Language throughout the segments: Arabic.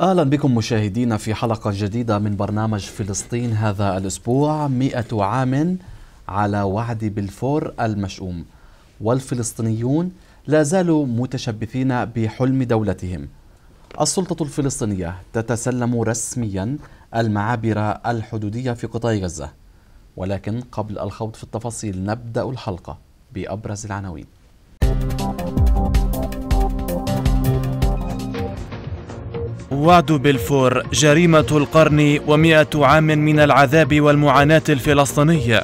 اهلا بكم مشاهدينا في حلقه جديده من برنامج فلسطين هذا الاسبوع 100 عام على وعد بلفور المشؤوم والفلسطينيون لا زالوا متشبثين بحلم دولتهم السلطه الفلسطينيه تتسلم رسميا المعابر الحدوديه في قطاع غزه ولكن قبل الخوض في التفاصيل نبدا الحلقه بابرز العناوين وعد بلفور جريمة القرن ومئة عام من العذاب والمعاناة الفلسطينية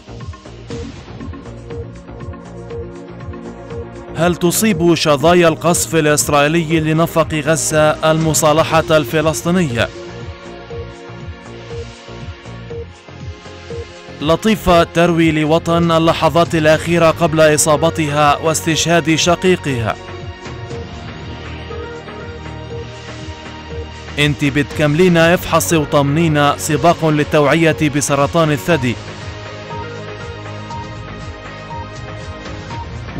هل تصيب شظايا القصف الإسرائيلي لنفق غزة المصالحة الفلسطينية؟ لطيفة تروي لوطن اللحظات الأخيرة قبل إصابتها واستشهاد شقيقها انت بتكملينا افحصي وطمنينا سباق للتوعية بسرطان الثدي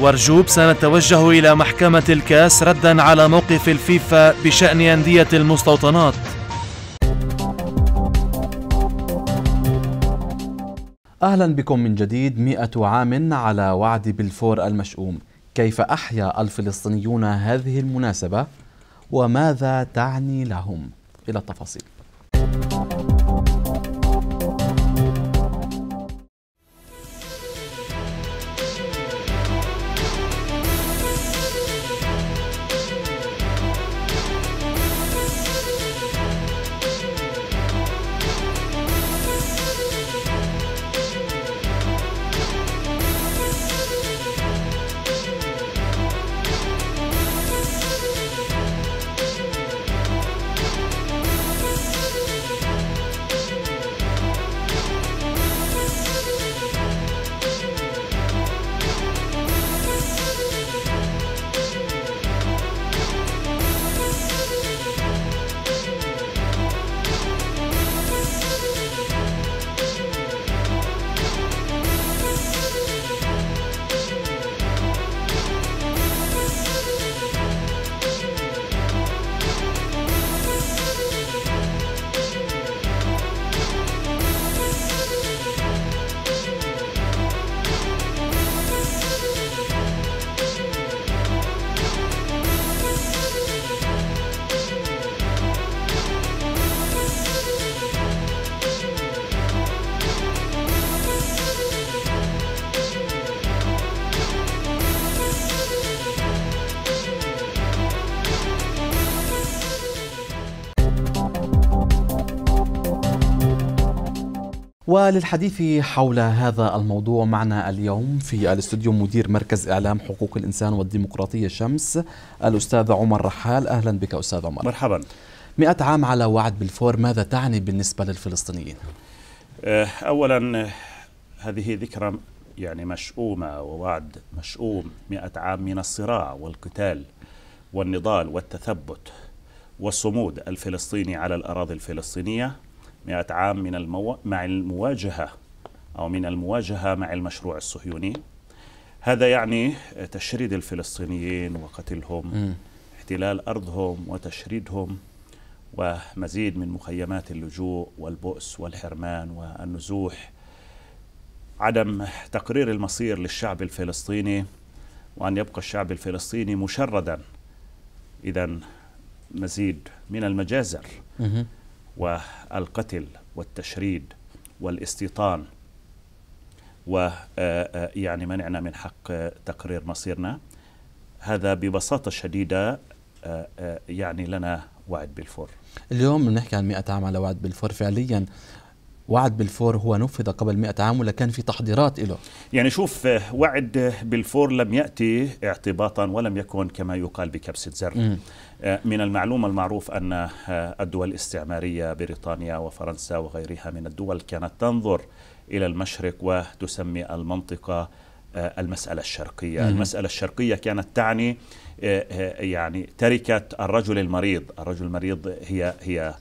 وارجوب سنتوجه إلى محكمة الكاس ردا على موقف الفيفا بشأن أندية المستوطنات أهلا بكم من جديد مئة عام على وعد بالفور المشؤوم كيف أحيا الفلسطينيون هذه المناسبة؟ وماذا تعني لهم إلى التفاصيل وللحديث حول هذا الموضوع معنا اليوم في الاستوديو مدير مركز اعلام حقوق الانسان والديمقراطيه شمس الاستاذ عمر رحال اهلا بك استاذ عمر مرحبا 100 عام على وعد بالفور ماذا تعني بالنسبه للفلسطينيين آه، اولا هذه ذكرى يعني مشؤومه ووعد مشؤوم 100 عام من الصراع والقتال والنضال والتثبت والصمود الفلسطيني على الاراضي الفلسطينيه مئة عام من المو... مع المواجهة أو من المواجهة مع المشروع الصهيوني هذا يعني تشريد الفلسطينيين وقتلهم م. احتلال أرضهم وتشريدهم ومزيد من مخيمات اللجوء والبؤس والحرمان والنزوح عدم تقرير المصير للشعب الفلسطيني وأن يبقى الشعب الفلسطيني مشردا إذا مزيد من المجازر والقتل والتشريد والاستيطان ويعني آه، آه، منعنا من حق تقرير مصيرنا هذا ببساطة شديدة آه، يعني لنا وعد بالفور اليوم بنحكي عن 100 عام على وعد بالفور فعليا وعد بالفور هو نفذ قبل 100 عام ولا كان في تحضيرات له يعني شوف وعد بالفور لم يأتي اعتباطا ولم يكن كما يقال بكبسة زر م. آه، من المعلوم المعروف أن آه، الدول الاستعمارية بريطانيا وفرنسا وغيرها من الدول كانت تنظر إلى المشرق وتسمي المنطقة آه، المسألة الشرقية مم. المسألة الشرقية كانت تعني يعني تركة الرجل المريض الرجل المريض هي هي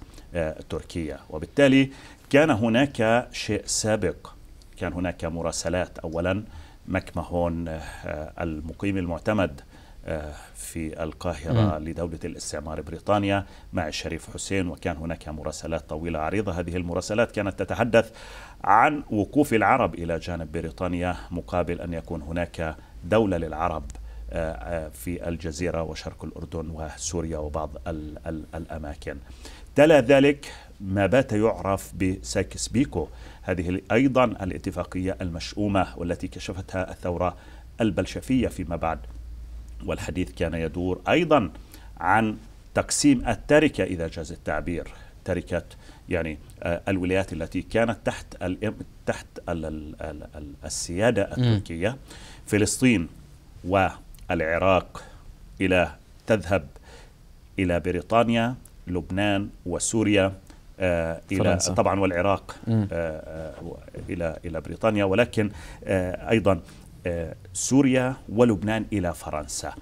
تركيا وبالتالي كان هناك شيء سابق كان هناك مراسلات اولا مكمهون آه، المقيم المعتمد آه، في القاهرة م. لدولة الاستعمار بريطانيا مع الشريف حسين وكان هناك مراسلات طويلة عريضة هذه المراسلات كانت تتحدث عن وقوف العرب إلى جانب بريطانيا مقابل أن يكون هناك دولة للعرب آه، في الجزيرة وشرق الأردن وسوريا وبعض الأماكن تلا ذلك ما بات يعرف بسايكس بيكو هذه أيضا الاتفاقية المشؤومة والتي كشفتها الثورة البلشفية فيما بعد والحديث كان يدور أيضا عن تقسيم التركة إذا جاز التعبير تركة يعني آه، الولايات التي كانت تحت تحت السيادة التركية فلسطين والعراق إلى تذهب إلى بريطانيا لبنان وسوريا آه الى طبعا والعراق آه،, آه الى الى بريطانيا ولكن آه ايضا آه، سوريا ولبنان الى فرنسا.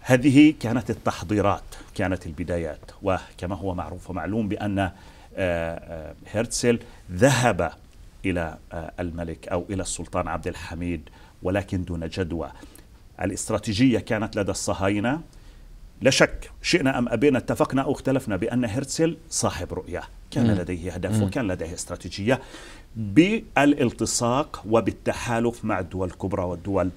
هذه كانت التحضيرات، كانت البدايات وكما هو معروف ومعلوم بان هرتسل آه، ذهب الى الملك او الى السلطان عبد الحميد ولكن دون جدوى. الاستراتيجيه كانت لدى الصهاينه لا شك شئنا أم أبينا اتفقنا أو اختلفنا بأن هرتزل صاحب رؤية كان لديه هدف وكان لديه استراتيجية بالالتصاق وبالتحالف مع الدول الكبرى والدول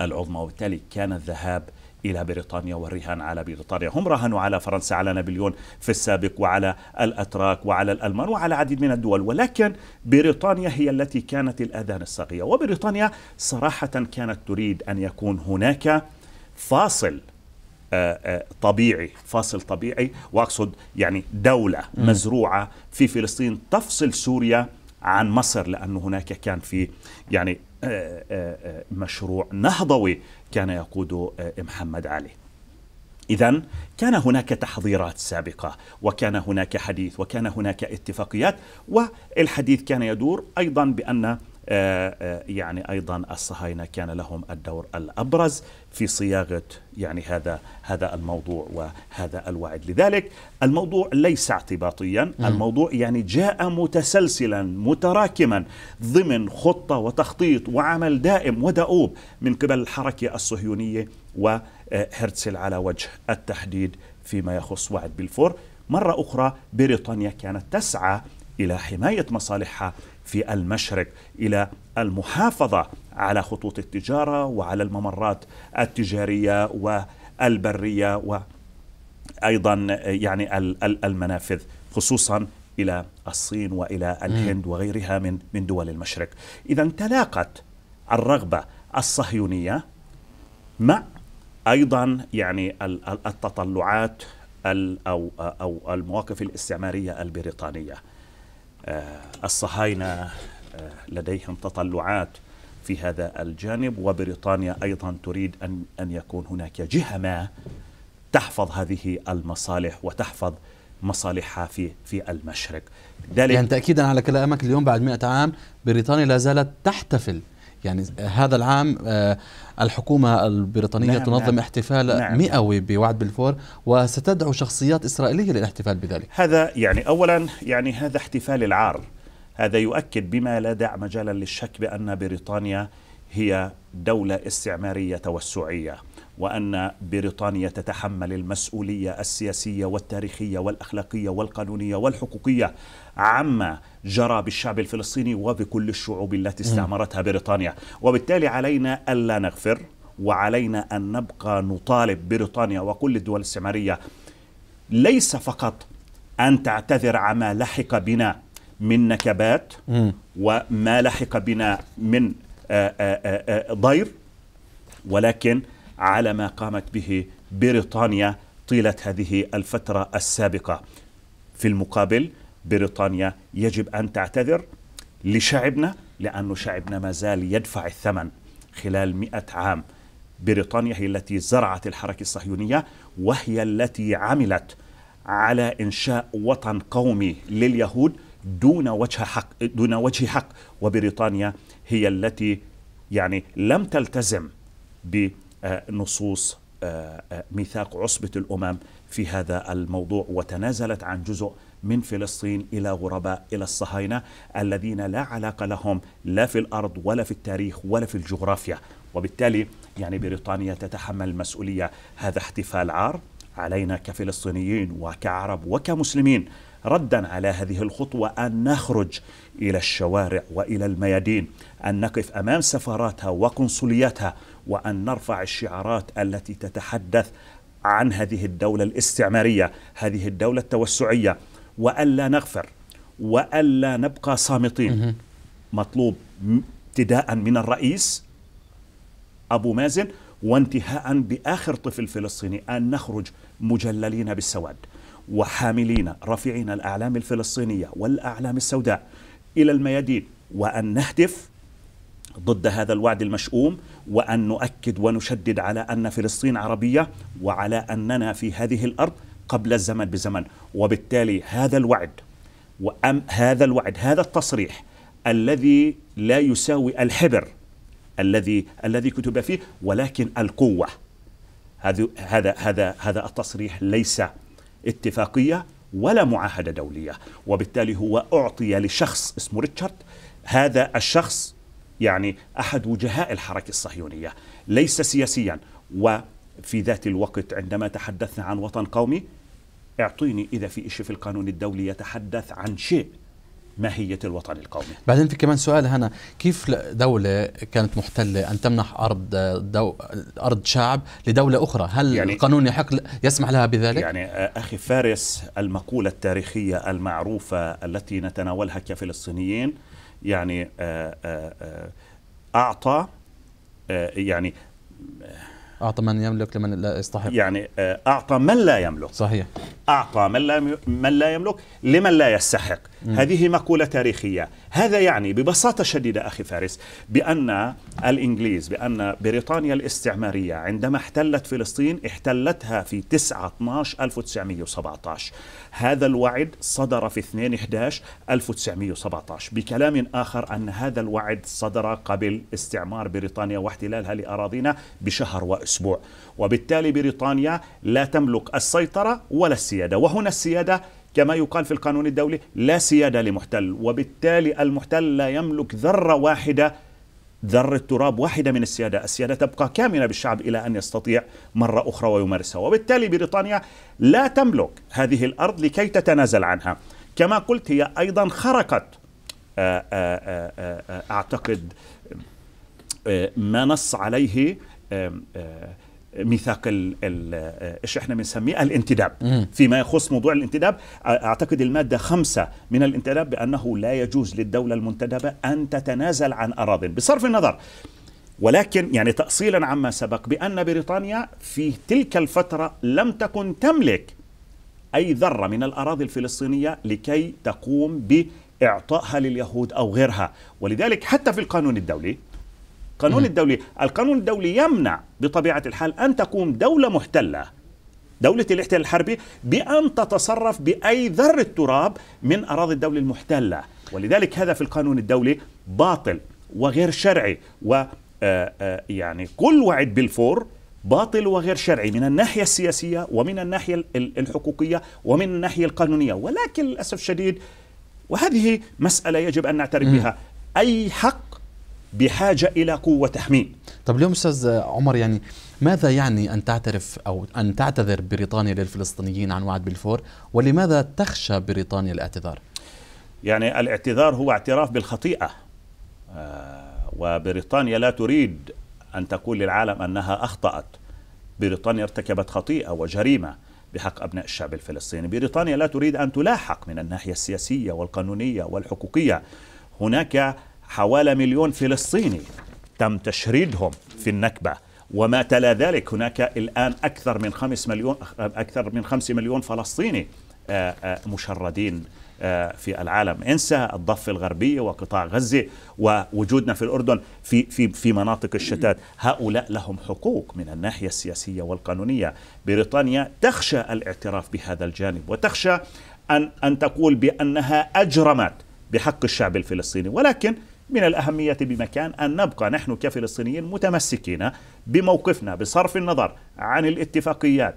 العظمى وبالتالي كان الذهاب إلى بريطانيا والرهان على بريطانيا هم رهنوا على فرنسا على نابليون في السابق وعلى الأتراك وعلى الألمان وعلى عديد من الدول ولكن بريطانيا هي التي كانت الأذان الصاغية وبريطانيا صراحة كانت تريد أن يكون هناك فاصل طبيعي فاصل طبيعي واقصد يعني دوله مزروعه في فلسطين تفصل سوريا عن مصر لانه هناك كان في يعني آه، آه، آه، مشروع نهضوي كان يقوده محمد علي إذا كان هناك تحضيرات سابقة وكان هناك حديث وكان هناك اتفاقيات والحديث كان يدور أيضا بأن آه، آه، يعني ايضا الصهاينه كان لهم الدور الابرز في صياغه يعني هذا هذا الموضوع وهذا الوعد، لذلك الموضوع ليس اعتباطيا، الموضوع يعني جاء متسلسلا متراكما ضمن خطه وتخطيط وعمل دائم ودؤوب من قبل الحركه الصهيونيه وهرتسل على وجه التحديد فيما يخص وعد بلفور، مره اخرى بريطانيا كانت تسعى الى حمايه مصالحها في المشرق الى المحافظه على خطوط التجاره وعلى الممرات التجاريه والبريه وايضا يعني المنافذ خصوصا الى الصين والى الهند وغيرها من من دول المشرق. اذا تلاقت الرغبه الصهيونيه مع ايضا يعني التطلعات او او المواقف الاستعماريه البريطانيه. آه، الصهاينة آه، لديهم تطلعات في هذا الجانب وبريطانيا أيضا تريد أن, أن يكون هناك جهة ما تحفظ هذه المصالح وتحفظ مصالحها في في المشرق ذلك يعني تأكيدا على كلامك اليوم بعد 100 عام بريطانيا لا زالت تحتفل يعني هذا العام آه، الحكومة البريطانية نعم تنظم نعم احتفال نعم،, نعم مئوي بوعد بلفور وستدعو شخصيات إسرائيلية للاحتفال بذلك هذا يعني أولا يعني هذا احتفال العار هذا يؤكد بما لا دع مجالا للشك بأن بريطانيا هي دولة استعمارية توسعية وان بريطانيا تتحمل المسؤوليه السياسيه والتاريخيه والاخلاقيه والقانونيه والحقوقيه عما جرى بالشعب الفلسطيني وبكل الشعوب التي استعمرتها بريطانيا وبالتالي علينا الا نغفر وعلينا ان نبقى نطالب بريطانيا وكل الدول الاستعماريه ليس فقط ان تعتذر عما لحق بنا من نكبات وما لحق بنا من آه، آه، آه، ضير ولكن على ما قامت به بريطانيا طيله هذه الفتره السابقه. في المقابل بريطانيا يجب ان تعتذر لشعبنا لأن شعبنا ما زال يدفع الثمن خلال مئة عام بريطانيا هي التي زرعت الحركة الصهيونية وهي التي عملت على إنشاء وطن قومي لليهود دون وجه حق دون وجه حق وبريطانيا هي التي يعني لم تلتزم ب نصوص آه، آه، ميثاق عصبة الأمم في هذا الموضوع وتنازلت عن جزء من فلسطين إلى غرباء إلى الصهاينة الذين لا علاقة لهم لا في الأرض ولا في التاريخ ولا في الجغرافيا وبالتالي يعني بريطانيا تتحمل المسؤولية هذا احتفال عار علينا كفلسطينيين وكعرب وكمسلمين ردا على هذه الخطوة أن نخرج إلى الشوارع وإلى الميادين أن نقف أمام سفاراتها وقنصلياتها وأن نرفع الشعارات التي تتحدث عن هذه الدولة الاستعمارية هذه الدولة التوسعية وألا نغفر وألا نبقى صامتين مطلوب ابتداء من الرئيس أبو مازن وانتهاء بآخر طفل فلسطيني أن نخرج مجللين بالسواد وحاملين رافعين الأعلام الفلسطينية والأعلام السوداء إلى الميادين وأن نهتف ضد هذا الوعد المشؤوم وان نؤكد ونشدد على ان فلسطين عربيه وعلى اننا في هذه الارض قبل الزمن بزمن وبالتالي هذا الوعد وأم هذا الوعد هذا التصريح الذي لا يساوي الحبر الذي الذي كتب فيه ولكن القوه هذا هذا هذا هذا التصريح ليس اتفاقيه ولا معاهده دوليه وبالتالي هو اعطي لشخص اسمه ريتشارد هذا الشخص يعني أحد وجهاء الحركة الصهيونية ليس سياسيا وفي ذات الوقت عندما تحدثنا عن وطن قومي اعطيني إذا في شيء في القانون الدولي يتحدث عن شيء ماهية الوطن القومي بعدين في كمان سؤال هنا كيف دولة كانت محتلة أن تمنح أرض آه، دو أرض شعب لدولة أخرى هل يعني القانون يحق يسمح لها بذلك؟ يعني آه، أخي فارس المقولة التاريخية المعروفة التي نتناولها كفلسطينيين يعني آه، آه، آه، أعطى يعني أعطى من يملك لمن لا يستحق يعني أعطى من لا يملك صحيح أعطى من لا, من لا يملك لمن لا يستحق م. هذه مقولة تاريخية هذا يعني ببساطة شديدة أخي فارس بأن الإنجليز بأن بريطانيا الاستعمارية عندما احتلت فلسطين احتلتها في 9 12 1917 هذا الوعد صدر في 2 11 1917 بكلام آخر أن هذا الوعد صدر قبل استعمار بريطانيا واحتلالها لأراضينا بشهر وأسبوع وبالتالي بريطانيا لا تملك السيطرة ولا السيادة وهنا السيادة كما يقال في القانون الدولي لا سيادة لمحتل وبالتالي المحتل لا يملك ذرة واحدة ذرة تراب واحدة من السيادة السيادة تبقى كامنة بالشعب إلى أن يستطيع مرة أخرى ويمارسها وبالتالي بريطانيا لا تملك هذه الأرض لكي تتنازل عنها كما قلت هي أيضا خرقت آه، آه، آه، أعتقد ما نص عليه ميثاق آه، ايش احنا بنسميه الانتداب فيما يخص موضوع الانتداب اعتقد الماده خمسة من الانتداب بانه لا يجوز للدوله المنتدبه ان تتنازل عن اراض بصرف النظر ولكن يعني تأصيلا عما سبق بأن بريطانيا في تلك الفترة لم تكن تملك أي ذرة من الأراضي الفلسطينية لكي تقوم بإعطائها لليهود أو غيرها ولذلك حتى في القانون الدولي القانون الدولي القانون الدولي يمنع بطبيعة الحال أن تقوم دولة محتلة دولة الاحتلال الحربي بأن تتصرف بأي ذرة تراب من أراضي الدولة المحتلة ولذلك هذا في القانون الدولي باطل وغير شرعي و آه، آه، يعني كل وعد بالفور باطل وغير شرعي من الناحية السياسية ومن الناحية الحقوقية ومن الناحية القانونية ولكن للأسف الشديد وهذه مسألة يجب أن نعترف بها أي حق بحاجة إلى قوة تحميم طب اليوم أستاذ عمر يعني ماذا يعني أن تعترف أو أن تعتذر بريطانيا للفلسطينيين عن وعد بالفور ولماذا تخشى بريطانيا الاعتذار يعني الاعتذار هو اعتراف بالخطيئة آه، وبريطانيا لا تريد أن تقول للعالم أنها أخطأت بريطانيا ارتكبت خطيئة وجريمة بحق أبناء الشعب الفلسطيني بريطانيا لا تريد أن تلاحق من الناحية السياسية والقانونية والحقوقية هناك حوالي مليون فلسطيني تم تشريدهم في النكبة وما تلا ذلك هناك الآن أكثر من خمس مليون أكثر من خمس مليون فلسطيني آه، آه، مشردين آه، في العالم انسى الضفة الغربية وقطاع غزة ووجودنا في الأردن في, في, في مناطق الشتات هؤلاء لهم حقوق من الناحية السياسية والقانونية بريطانيا تخشى الاعتراف بهذا الجانب وتخشى أن, أن تقول بأنها أجرمت بحق الشعب الفلسطيني ولكن من الأهمية بمكان أن نبقى نحن كفلسطينيين متمسكين بموقفنا بصرف النظر عن الاتفاقيات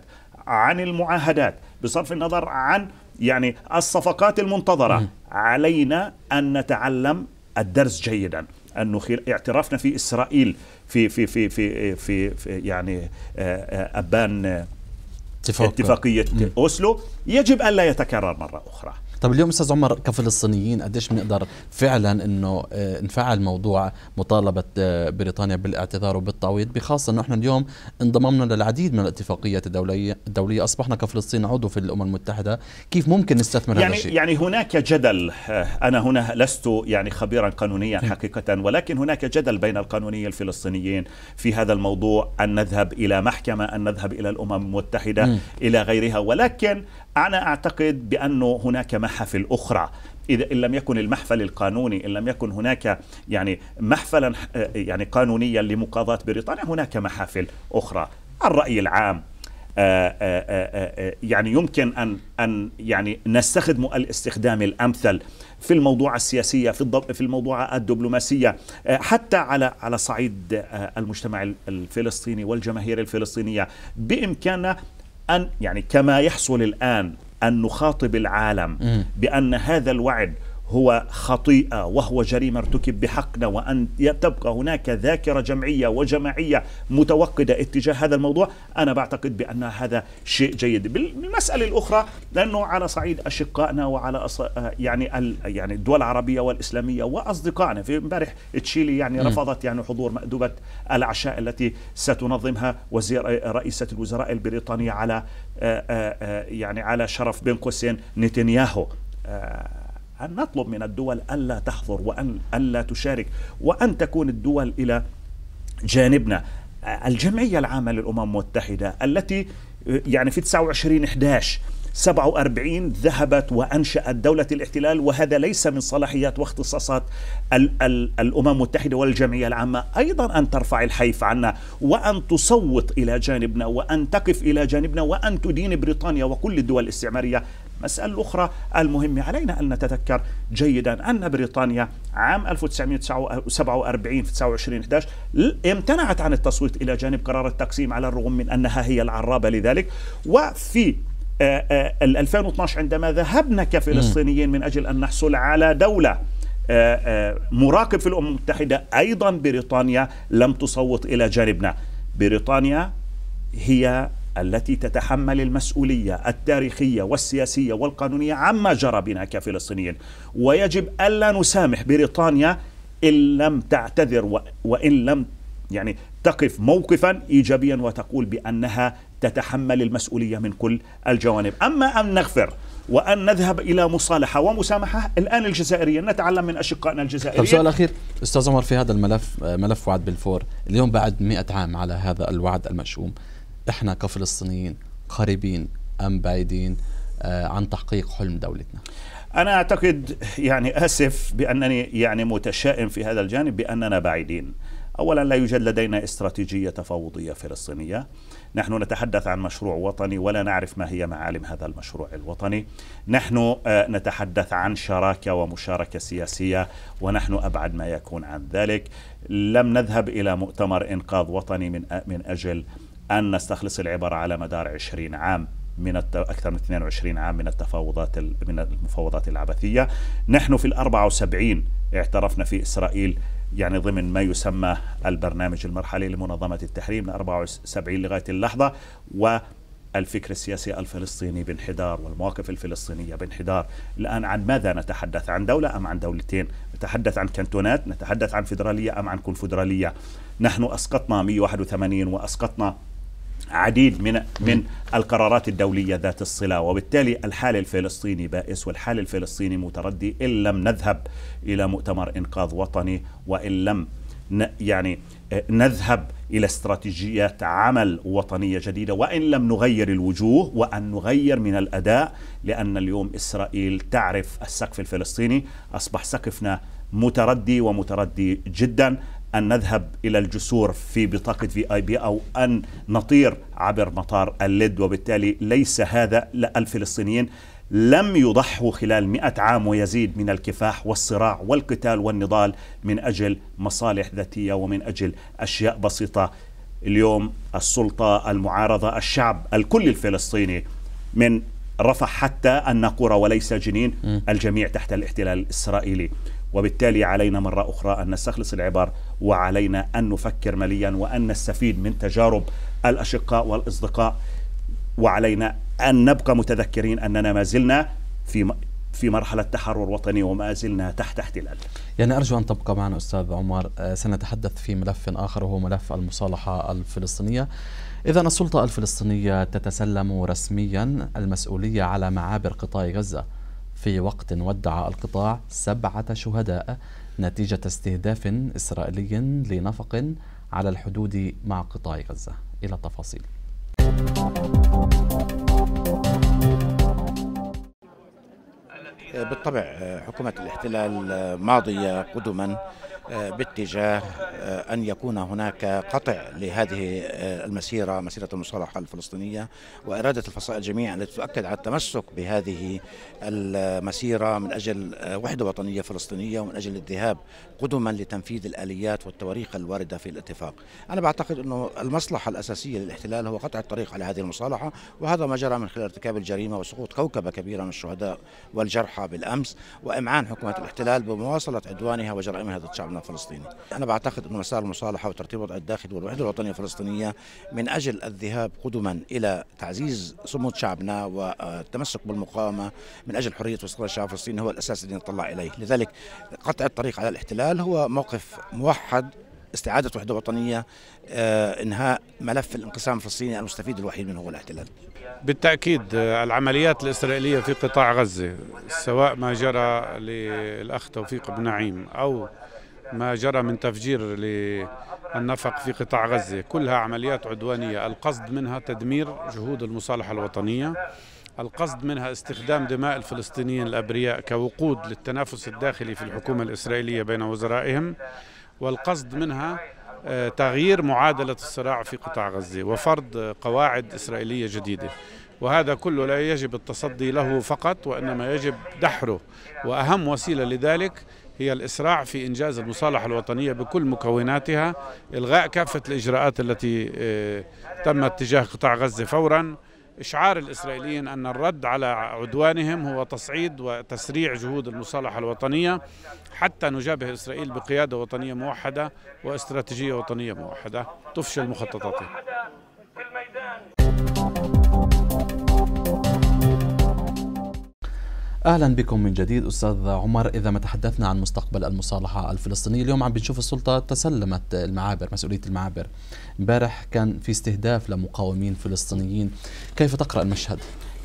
عن المعاهدات بصرف النظر عن يعني الصفقات المنتظرة علينا أن نتعلم الدرس جيدا أن اعترافنا في إسرائيل في في في في في, في يعني آه، آه، أبان اتفاقية أوسلو يجب أن لا يتكرر مرة أخرى طب اليوم استاذ عمر كفلسطينيين قديش بنقدر فعلا انه آه، نفعل موضوع مطالبه آه، بريطانيا بالاعتذار وبالتعويض بخاصه انه احنا اليوم انضممنا للعديد من الاتفاقيات الدوليه الدوليه اصبحنا كفلسطين عضو في الامم المتحده كيف ممكن نستثمر يعني هذا الشيء يعني هناك جدل آه، انا هنا لست يعني خبيرا قانونيا نعم. حقيقه ولكن هناك جدل بين القانونيين الفلسطينيين في هذا الموضوع ان نذهب الى محكمه ان نذهب الى الامم المتحده الى غيرها ولكن أنا أعتقد بأنه هناك محافل أخرى إذا إن لم يكن المحفل القانوني إن لم يكن هناك يعني محفلا آه، يعني قانونيا لمقاضاة بريطانيا هناك محافل أخرى الرأي العام آه، آه، يعني يمكن أن أن يعني نستخدم الاستخدام الأمثل في الموضوع السياسية في في الموضوع الدبلوماسية حتى على على صعيد المجتمع الفلسطيني والجماهير الفلسطينية بإمكاننا أن يعني كما يحصل الآن أن نخاطب العالم بأن هذا الوعد هو خطيئة وهو جريمة ارتكب بحقنا وأن تبقى هناك ذاكرة جمعية وجماعية متوقدة اتجاه هذا الموضوع أنا بعتقد بأن هذا شيء جيد بالمسألة الأخرى لأنه على صعيد أشقائنا وعلى أص... آه، يعني يعني الدول العربية والإسلامية وأصدقائنا في امبارح تشيلي يعني رفضت يعني حضور مأدبة العشاء التي ستنظمها وزير رئيسة الوزراء البريطانية على آه، آه، يعني على شرف بين قوسين نتنياهو أن نطلب من الدول ألا تحضر وأن ألا تشارك وأن تكون الدول إلى جانبنا الجمعية العامة للأمم المتحدة التي يعني في 29 11 47 ذهبت وانشات دوله الاحتلال وهذا ليس من صلاحيات واختصاصات الـ الـ الامم المتحده والجمعيه العامه ايضا ان ترفع الحيف عنا وان تصوت الى جانبنا وان تقف الى جانبنا وان تدين بريطانيا وكل الدول الاستعماريه المسألة الأخرى المهمة علينا أن نتذكر جيدا أن بريطانيا عام 1947 في 29 11 امتنعت عن التصويت إلى جانب قرار التقسيم على الرغم من أنها هي العرابة لذلك وفي 2012 آه، آه، عندما ذهبنا كفلسطينيين من أجل أن نحصل على دولة آه، مراقب في الأمم المتحدة أيضا بريطانيا لم تصوت إلى جانبنا بريطانيا هي التي تتحمل المسؤولية التاريخية والسياسية والقانونية عما جرى بنا كفلسطينيين ويجب ألا نسامح بريطانيا إن لم تعتذر وإن لم يعني تقف موقفا إيجابيا وتقول بأنها تتحمل المسؤولية من كل الجوانب أما أن نغفر وأن نذهب إلى مصالحة ومسامحة الآن الجزائريين نتعلم من أشقائنا الجزائريين طب سؤال أخير أستاذ عمر في هذا الملف ملف وعد بالفور اليوم بعد مئة عام على هذا الوعد المشؤوم احنا كفلسطينيين قريبين ام بعيدين آه، عن تحقيق حلم دولتنا انا اعتقد يعني اسف بانني يعني متشائم في هذا الجانب باننا بعيدين اولا لا يوجد لدينا استراتيجيه تفاوضيه فلسطينيه نحن نتحدث عن مشروع وطني ولا نعرف ما هي معالم هذا المشروع الوطني نحن آه، نتحدث عن شراكه ومشاركه سياسيه ونحن ابعد ما يكون عن ذلك لم نذهب الى مؤتمر انقاذ وطني من آه، من اجل أن نستخلص العبر على مدار 20 عام من الت... أكثر من 22 عام من التفاوضات ال... من المفاوضات العبثية نحن في ال 74 اعترفنا في إسرائيل يعني ضمن ما يسمى البرنامج المرحلي لمنظمة التحرير من 74 لغاية اللحظة و الفكر السياسي الفلسطيني بانحدار والمواقف الفلسطينية بانحدار الآن عن ماذا نتحدث عن دولة أم عن دولتين نتحدث عن كنتونات نتحدث عن فدرالية أم عن كونفدرالية نحن أسقطنا 181 وأسقطنا عديد من من القرارات الدولية ذات الصلة وبالتالي الحال الفلسطيني بائس والحال الفلسطيني متردي إن لم نذهب إلى مؤتمر إنقاذ وطني وإن لم يعني آه، نذهب الى استراتيجيات عمل وطنيه جديده وان لم نغير الوجوه وان نغير من الاداء لان اليوم اسرائيل تعرف السقف الفلسطيني اصبح سقفنا متردي ومتردي جدا أن نذهب إلى الجسور في بطاقة في آي بي أو أن نطير عبر مطار اللد وبالتالي ليس هذا لا الفلسطينيين لم يضحوا خلال مئة عام ويزيد من الكفاح والصراع والقتال والنضال من أجل مصالح ذاتية ومن أجل أشياء بسيطة اليوم السلطة المعارضة الشعب الكل الفلسطيني من رفح حتى أن قرى وليس جنين الجميع تحت الاحتلال الإسرائيلي وبالتالي علينا مرة أخرى أن نستخلص العبر وعلينا أن نفكر مليا وأن نستفيد من تجارب الأشقاء والأصدقاء وعلينا أن نبقى متذكرين أننا ما زلنا في في مرحلة تحرر وطني وما زلنا تحت احتلال يعني أرجو أن تبقى معنا أستاذ عمر آه، سنتحدث في ملف آخر وهو ملف المصالحة الفلسطينية إذا السلطة الفلسطينية تتسلم رسميا المسؤولية على معابر قطاع غزة في وقت ودع القطاع سبعة شهداء نتيجة استهداف إسرائيلي لنفق على الحدود مع قطاع غزة إلى التفاصيل بالطبع حكومة الاحتلال ماضية قدما آه، باتجاه آه، أن يكون هناك قطع لهذه آه، المسيرة مسيرة المصالحة الفلسطينية وإرادة الفصائل جميعا التي تؤكد على التمسك بهذه المسيرة من أجل وحدة وطنية فلسطينية ومن أجل الذهاب قدما لتنفيذ الآليات والتواريخ الواردة في الاتفاق أنا بعتقد أنه المصلحة الأساسية للاحتلال هو قطع الطريق على هذه المصالحة وهذا ما جرى من خلال ارتكاب الجريمة وسقوط كوكبة كبيرة من الشهداء والجرحى بالأمس وإمعان حكومة الاحتلال بمواصلة عدوانها وجرائمها ضد شعبنا الفلسطيني أنا بعتقد انه مسار المصالحة وترتيب وضع الداخل والوحدة الوطنية الفلسطينية من أجل الذهاب قدما إلى تعزيز صمود شعبنا والتمسك بالمقاومة من أجل حرية واستقلال الشعب الفلسطيني هو الأساس الذي نطلع إليه لذلك قطع الطريق على الاحتلال هل هو موقف موحد استعادة وحدة وطنية آه، إنهاء ملف الانقسام الفلسطيني المستفيد الوحيد منه هو الاحتلال بالتأكيد آه، العمليات الإسرائيلية في قطاع غزة سواء ما جرى للأخ توفيق بن نعيم أو ما جرى من تفجير للنفق في قطاع غزة كلها عمليات عدوانية القصد منها تدمير جهود المصالحة الوطنية القصد منها استخدام دماء الفلسطينيين الابرياء كوقود للتنافس الداخلي في الحكومه الاسرائيليه بين وزرائهم والقصد منها آه، تغيير معادله الصراع في قطاع غزه وفرض قواعد اسرائيليه جديده وهذا كله لا يجب التصدي له فقط وانما يجب دحره واهم وسيله لذلك هي الإسراع في إنجاز المصالحة الوطنية بكل مكوناتها إلغاء كافة الإجراءات التي آه، تمت تجاه قطاع غزة فوراً إشعار الإسرائيليين أن الرد على عدوانهم هو تصعيد وتسريع جهود المصالحة الوطنية حتى نجابه إسرائيل بقيادة وطنية موحدة واستراتيجية وطنية موحدة تفشل مخططاته اهلا بكم من جديد استاذ عمر اذا ما تحدثنا عن مستقبل المصالحه الفلسطينيه اليوم عم بنشوف السلطه تسلمت المعابر مسؤوليه المعابر امبارح كان في استهداف لمقاومين فلسطينيين كيف تقرا المشهد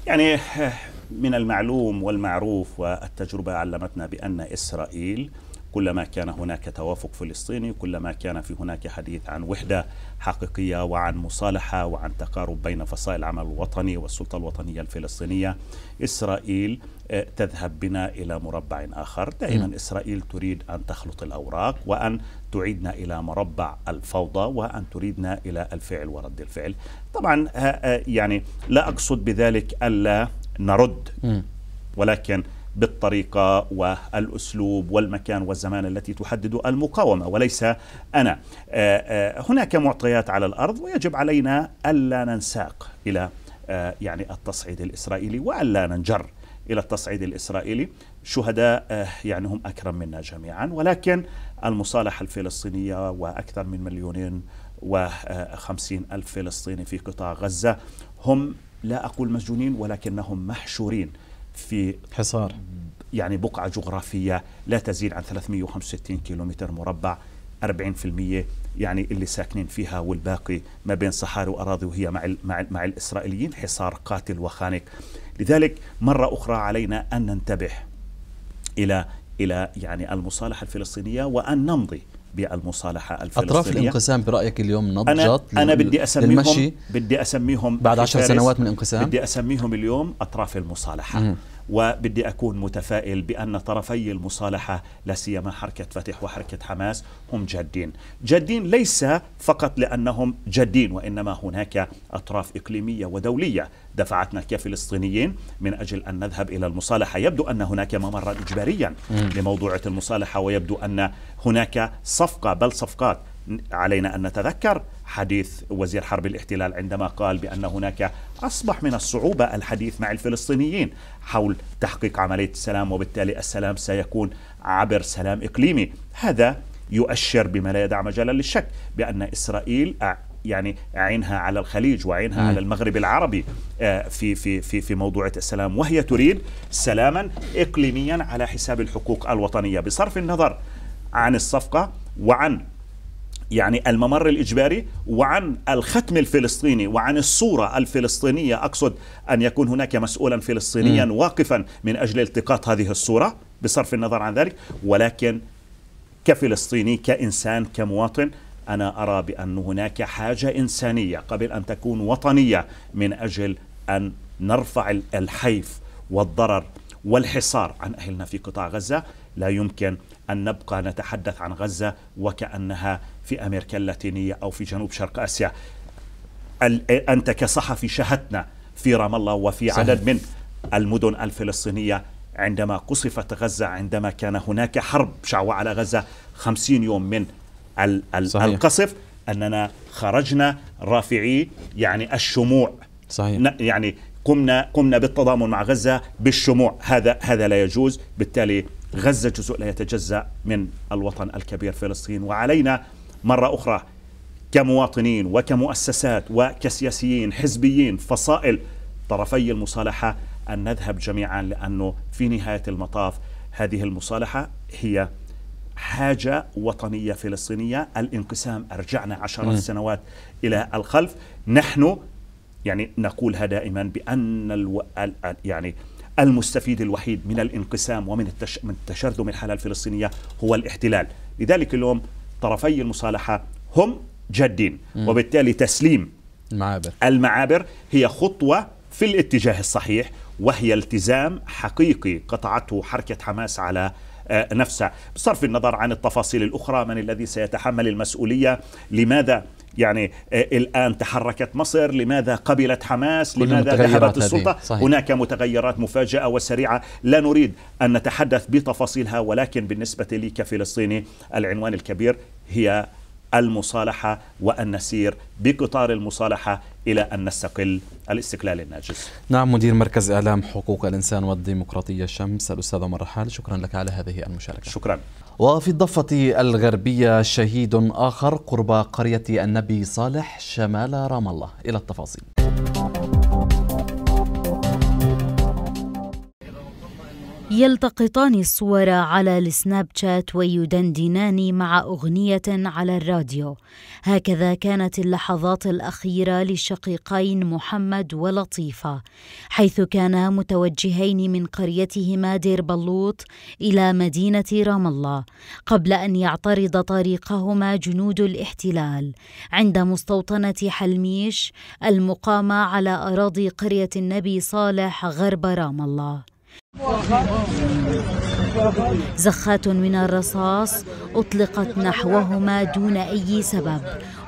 يعني آه، من المعلوم والمعروف والتجربه علمتنا بان اسرائيل كلما كان هناك توافق فلسطيني كلما كان في هناك حديث عن وحدة حقيقية وعن مصالحة وعن تقارب بين فصائل العمل الوطني والسلطة الوطنية الفلسطينية إسرائيل آه، تذهب بنا إلى مربع آخر دائما إسرائيل تريد أن تخلط الأوراق وأن تعيدنا إلى مربع الفوضى وأن تريدنا إلى الفعل ورد الفعل طبعا آه، آه، يعني لا أقصد بذلك ألا نرد ولكن بالطريقة والأسلوب والمكان والزمان التي تحدد المقاومة وليس أنا آه، آه، هناك معطيات على الأرض ويجب علينا ألا ننساق إلى آه، يعني التصعيد الإسرائيلي وألا ننجر إلى التصعيد الإسرائيلي شهداء يعني هم أكرم منا جميعا ولكن المصالحة الفلسطينية وأكثر من مليونين وخمسين ألف فلسطيني في قطاع غزة هم لا أقول مسجونين ولكنهم محشورين في حصار يعني بقعة جغرافية لا تزيد عن 365 كيلومتر مربع 40% يعني اللي ساكنين فيها والباقي ما بين صحاري وأراضي وهي مع, مع, مع الإسرائيليين حصار قاتل وخانق لذلك مرة أخرى علينا أن ننتبه إلى إلى يعني المصالحة الفلسطينية وأن نمضي بالمصالحه الفلسطينيه اطراف الانقسام برايك اليوم نضجت انا, أنا بدي اسميهم المشي بدي اسميهم بعد عشر سنوات من انقسام بدي اسميهم اليوم اطراف المصالحه م. وبدي أكون متفائل بأن طرفي المصالحة لا سيما حركة فتح وحركة حماس هم جادين جادين ليس فقط لأنهم جادين وإنما هناك أطراف إقليمية ودولية دفعتنا كفلسطينيين من أجل أن نذهب إلى المصالحة يبدو أن هناك ممرا إجباريا لموضوع المصالحة ويبدو أن هناك صفقة بل صفقات علينا أن نتذكر حديث وزير حرب الاحتلال عندما قال بان هناك اصبح من الصعوبه الحديث مع الفلسطينيين حول تحقيق عمليه السلام وبالتالي السلام سيكون عبر سلام اقليمي، هذا يؤشر بما لا يدع مجالا للشك بان اسرائيل يعني عينها على الخليج وعينها على المغرب العربي آه، في في في في موضوع السلام وهي تريد سلاما اقليميا على حساب الحقوق الوطنيه بصرف النظر عن الصفقه وعن يعني الممر الإجباري وعن الختم الفلسطيني وعن الصورة الفلسطينية أقصد أن يكون هناك مسؤولا فلسطينيا م. واقفا من أجل التقاط هذه الصورة بصرف النظر عن ذلك ولكن كفلسطيني كإنسان كمواطن أنا أرى بأن هناك حاجة إنسانية قبل أن تكون وطنية من أجل أن نرفع الحيف والضرر والحصار عن أهلنا في قطاع غزة لا يمكن أن نبقى نتحدث عن غزة وكأنها في أمريكا اللاتينية أو في جنوب شرق آسيا أنت كصحفي شاهدنا في رام الله وفي صحيح. عدد من المدن الفلسطينية عندما قصفت غزة عندما كان هناك حرب شعوة على غزة خمسين يوم من ال ال صحيح. القصف أننا خرجنا رافعي يعني الشموع صحيح. يعني قمنا قمنا بالتضامن مع غزة بالشموع هذا هذا لا يجوز بالتالي غزة جزء لا يتجزأ من الوطن الكبير فلسطين وعلينا مرة أخرى كمواطنين وكمؤسسات وكسياسيين حزبيين فصائل طرفي المصالحة أن نذهب جميعا لأنه في نهاية المطاف هذه المصالحة هي حاجة وطنية فلسطينية الانقسام أرجعنا عشرات سنوات إلى الخلف نحن يعني نقولها دائما بأن الو... يعني المستفيد الوحيد من الانقسام ومن التش... من تشرذم الحالة الفلسطينية هو الاحتلال لذلك اليوم طرفي المصالحة هم جادين وبالتالي تسليم المعابر المعابر هي خطوة في الاتجاه الصحيح وهي التزام حقيقي قطعته حركة حماس على آه، نفسها بصرف النظر عن التفاصيل الأخرى من الذي سيتحمل المسؤولية لماذا يعني آه، الآن تحركت مصر لماذا قبلت حماس لماذا ذهبت السلطة صحيح. هناك متغيرات مفاجئة وسريعة لا نريد أن نتحدث بتفاصيلها ولكن بالنسبة لي كفلسطيني العنوان الكبير هي المصالحة وأن نسير بقطار المصالحة إلى أن نستقل الاستقلال الناجز نعم مدير مركز إعلام حقوق الإنسان والديمقراطية الشمس الأستاذ عمر رحال شكرا لك على هذه المشاركة شكرا وفي الضفة الغربية شهيد آخر قرب قرية النبي صالح شمال رام الله إلى التفاصيل يلتقطان الصور على السناب شات ويدندنان مع أغنية على الراديو هكذا كانت اللحظات الأخيرة للشقيقين محمد ولطيفة حيث كانا متوجهين من قريتهما دير بلوط إلى مدينة رام الله قبل أن يعترض طريقهما جنود الاحتلال عند مستوطنة حلميش المقامة على أراضي قرية النبي صالح غرب رام الله زخات من الرصاص أطلقت نحوهما دون أي سبب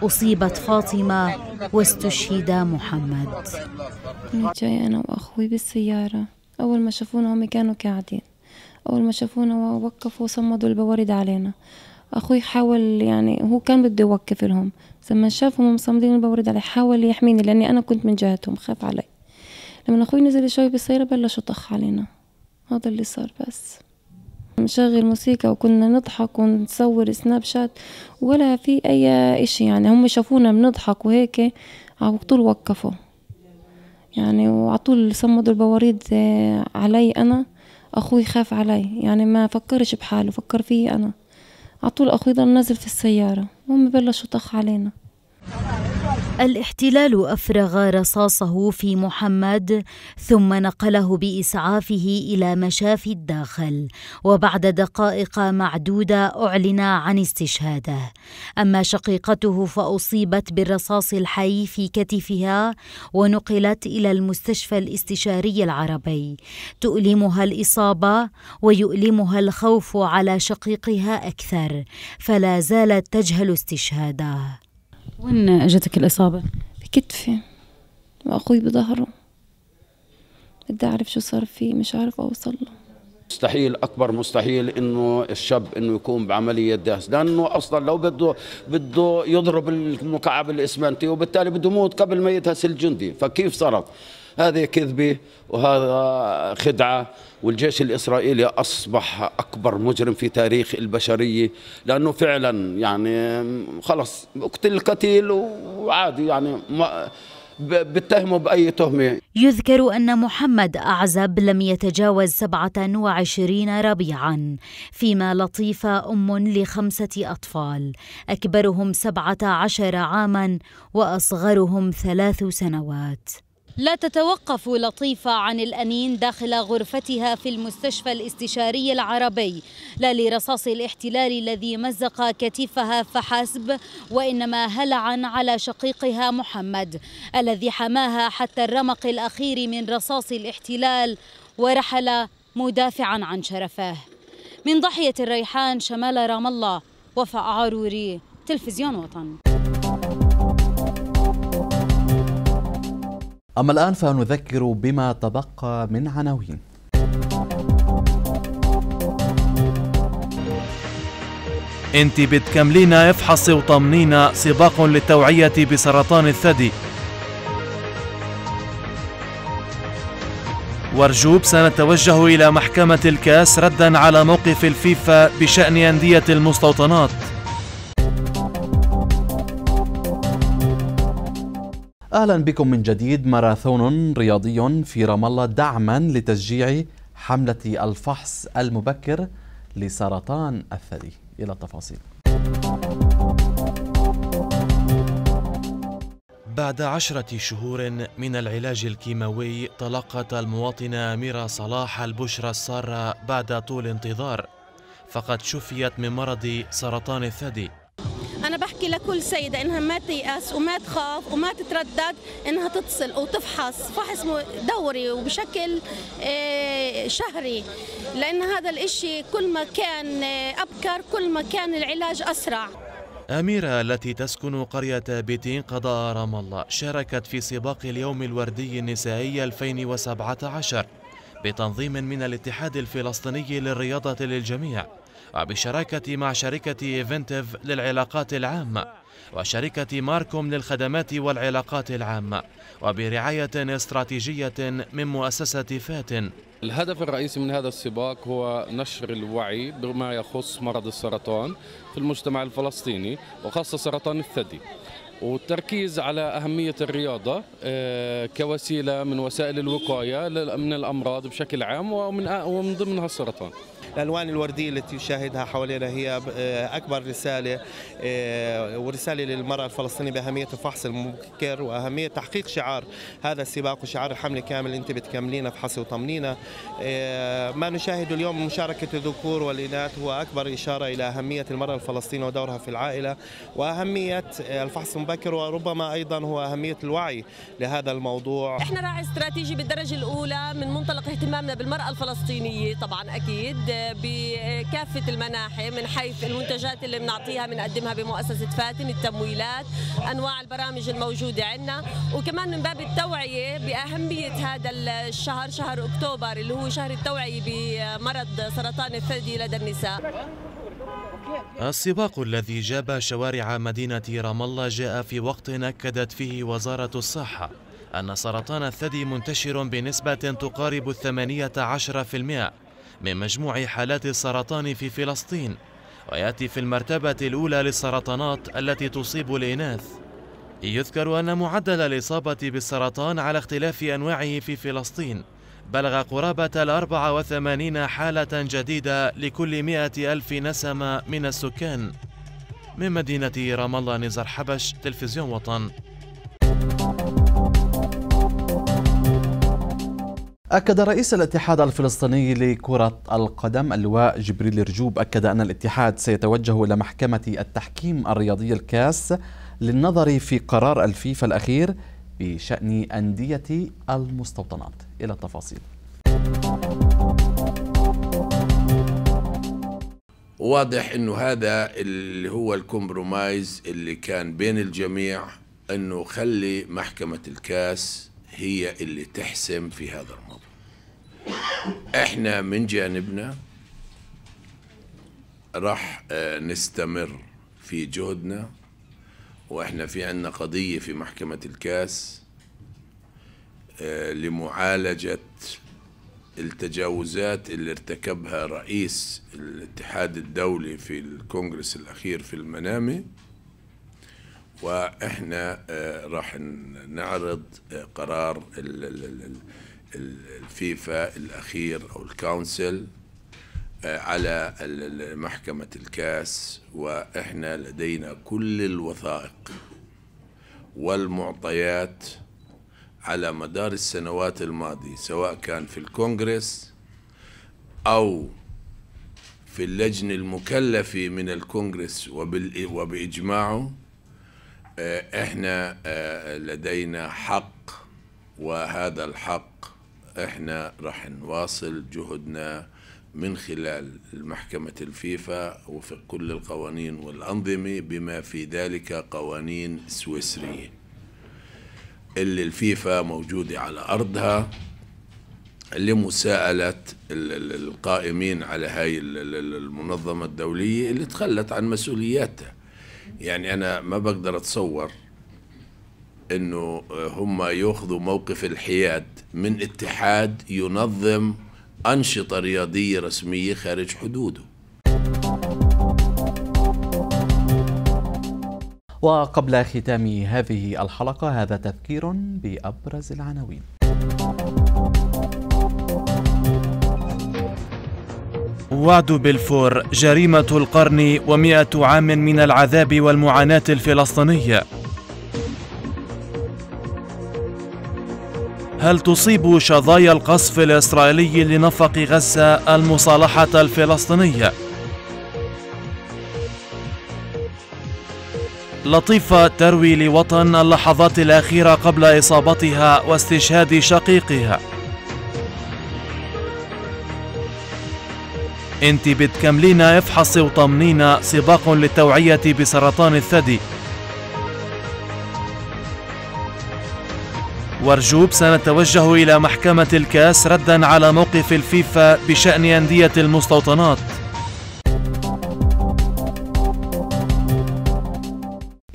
أصيبت فاطمة واستشهد محمد جاي أنا وأخوي بالسيارة أول ما شافونا هم كانوا قاعدين أول ما شافونا وقفوا وصمدوا البوارد علينا أخوي حاول يعني هو كان بده يوقف لهم لما شافهم مصمدين البوارد علي حاول يحميني لأني أنا كنت من جهتهم خاف علي لما أخوي نزل شوي بالسيارة بلشوا طخ علينا هذا اللي صار بس نشغل موسيقى وكنا نضحك ونصور سناب شات ولا في اي اشي يعني هم شافونا بنضحك وهيك على طول وقفوا يعني وعلى طول صمدوا البواريد آه، علي انا اخوي خاف علي يعني ما فكرش بحاله فكر فيي انا على طول اخوي ضل نازل في السياره هم بلشوا طخ علينا الاحتلال افرغ رصاصه في محمد ثم نقله باسعافه الى مشافي الداخل وبعد دقائق معدوده اعلن عن استشهاده اما شقيقته فاصيبت بالرصاص الحي في كتفها ونقلت الى المستشفى الاستشاري العربي تؤلمها الاصابه ويؤلمها الخوف على شقيقها اكثر فلا زالت تجهل استشهاده وين اجتك الاصابه؟ بكتفي واخوي بظهره بدي اعرف شو صار فيه مش عارف اوصل له مستحيل اكبر مستحيل انه الشاب انه يكون بعمليه دهس لانه اصلا لو بده بده يضرب المكعب الاسمنتي وبالتالي بده يموت قبل ما يدهس الجندي فكيف صارت هذه كذبة وهذا خدعة والجيش الإسرائيلي أصبح أكبر مجرم في تاريخ البشرية لأنه فعلا يعني خلص اقتل القتيل وعادي يعني ما بتهمه بأي تهمة يذكر أن محمد أعزب لم يتجاوز 27 ربيعا فيما لطيفة أم لخمسة أطفال أكبرهم 17 عاما وأصغرهم ثلاث سنوات لا تتوقف لطيفة عن الأنين داخل غرفتها في المستشفى الاستشاري العربي لا لرصاص الاحتلال الذي مزق كتفها فحسب وإنما هلعا على شقيقها محمد الذي حماها حتى الرمق الأخير من رصاص الاحتلال ورحل مدافعا عن شرفه من ضاحية الريحان شمال رام الله وفاء عروري تلفزيون وطن أما الآن فنذكر بما تبقى من عناوين انت بتكملينا افحصي وطمنينا سباق للتوعية بسرطان الثدي وارجوب سنتوجه إلى محكمة الكاس ردا على موقف الفيفا بشأن أندية المستوطنات اهلا بكم من جديد ماراثون رياضي في رام الله دعما لتشجيع حمله الفحص المبكر لسرطان الثدي الى التفاصيل بعد عشرة شهور من العلاج الكيماوي تلقت المواطنة ميرا صلاح البشرى السارة بعد طول انتظار فقد شفيت من مرض سرطان الثدي بحكي لكل سيدة إنها ما تيأس وما تخاف وما تتردد إنها تتصل وتفحص فحص دوري وبشكل إيه، شهري لأن هذا الإشي كل ما كان إيه، أبكر كل ما كان العلاج أسرع أميرة التي تسكن قرية بيتين قضاء رام الله شاركت في سباق اليوم الوردي النسائي 2017 بتنظيم من الاتحاد الفلسطيني للرياضة للجميع وبشراكة مع شركة إيفنتيف للعلاقات العامة وشركة ماركوم للخدمات والعلاقات العامة وبرعاية استراتيجية من مؤسسة فاتن الهدف الرئيسي من هذا السباق هو نشر الوعي بما يخص مرض السرطان في المجتمع الفلسطيني وخاصة سرطان الثدي والتركيز على أهمية الرياضة آه، كوسيلة من وسائل الوقاية من الأمراض بشكل عام ومن ومن ضمنها السرطان. الألوان الوردية التي تشاهدها حوالينا هي آه، أكبر رسالة آه، ورسالة للمرأة الفلسطينية بأهمية الفحص المبكر وأهمية تحقيق شعار هذا السباق وشعار الحملة كامل أنت بتكملينا فحصي وطمنينا ما نشاهده اليوم من مشاركة الذكور والإناث هو أكبر إشارة إلى أهمية المرأة الفلسطينية ودورها في العائلة وأهمية الفحص المبكر مبكر وربما أيضا هو أهمية الوعي لهذا الموضوع إحنا راعي استراتيجي بالدرجة الأولى من منطلق اهتمامنا بالمرأة الفلسطينية طبعا أكيد بكافة المناحي من حيث المنتجات اللي بنعطيها بنقدمها بمؤسسة فاتن التمويلات أنواع البرامج الموجودة عندنا وكمان من باب التوعية بأهمية هذا الشهر شهر أكتوبر اللي هو شهر التوعية بمرض سرطان الثدي لدى النساء السباق الذي جاب شوارع مدينة رام الله جاء في وقت أكدت فيه وزارة الصحة أن سرطان الثدي منتشر بنسبة تقارب الثمانية عشر في المئة من مجموع حالات السرطان في فلسطين ويأتي في المرتبة الأولى للسرطانات التي تصيب الإناث يذكر أن معدل الإصابة بالسرطان على اختلاف أنواعه في فلسطين بلغ قرابة الأربعة وثمانين حالة جديدة لكل مئة ألف نسمة من السكان من مدينة رام الله نزار حبش تلفزيون وطن أكد رئيس الاتحاد الفلسطيني لكرة القدم اللواء جبريل رجوب أكد أن الاتحاد سيتوجه إلى محكمة التحكيم الرياضي الكاس للنظر في قرار الفيفا الأخير بشأن أندية المستوطنات إلى التفاصيل واضح انه هذا اللي هو الكومبرومايز اللي كان بين الجميع انه خلي محكمة الكاس هي اللي تحسم في هذا الموضوع احنا من جانبنا راح آه، نستمر في جهدنا وإحنا في عندنا قضية في محكمة الكاس آه، لمعالجة التجاوزات اللي ارتكبها رئيس الاتحاد الدولي في الكونغرس الأخير في المنامة وإحنا آه، راح نعرض آه، قرار الفيفا الأخير أو الكونسل على محكمة الكاس وإحنا لدينا كل الوثائق والمعطيات على مدار السنوات الماضية سواء كان في الكونغرس أو في اللجنة المكلفة من الكونغرس وبإجماعه آه، إحنا آه، لدينا حق وهذا الحق إحنا رح نواصل جهدنا من خلال محكمة الفيفا وفق كل القوانين والأنظمة بما في ذلك قوانين سويسرية اللي الفيفا موجودة على أرضها لمساءلة القائمين على هاي المنظمة الدولية اللي تخلت عن مسؤولياتها يعني أنا ما بقدر أتصور أنه هم يأخذوا موقف الحياد من اتحاد ينظم أنشطة رياضية رسمية خارج حدوده وقبل ختام هذه الحلقة هذا تذكير بأبرز العناوين وعد بالفور جريمة القرن ومئة عام من العذاب والمعاناة الفلسطينية هل تصيب شظايا القصف الإسرائيلي لنفق غزة المصالحة الفلسطينية؟ لطيفة تروي لوطن اللحظات الأخيرة قبل إصابتها واستشهاد شقيقها انت بتكملينا افحصي وطمنينا سباق للتوعية بسرطان الثدي وارجوب سنتوجه إلى محكمة الكاس ردا على موقف الفيفا بشأن أندية المستوطنات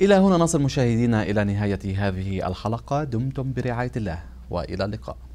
إلى هنا نصل مشاهدينا إلى نهاية هذه الحلقة دمتم برعاية الله وإلى اللقاء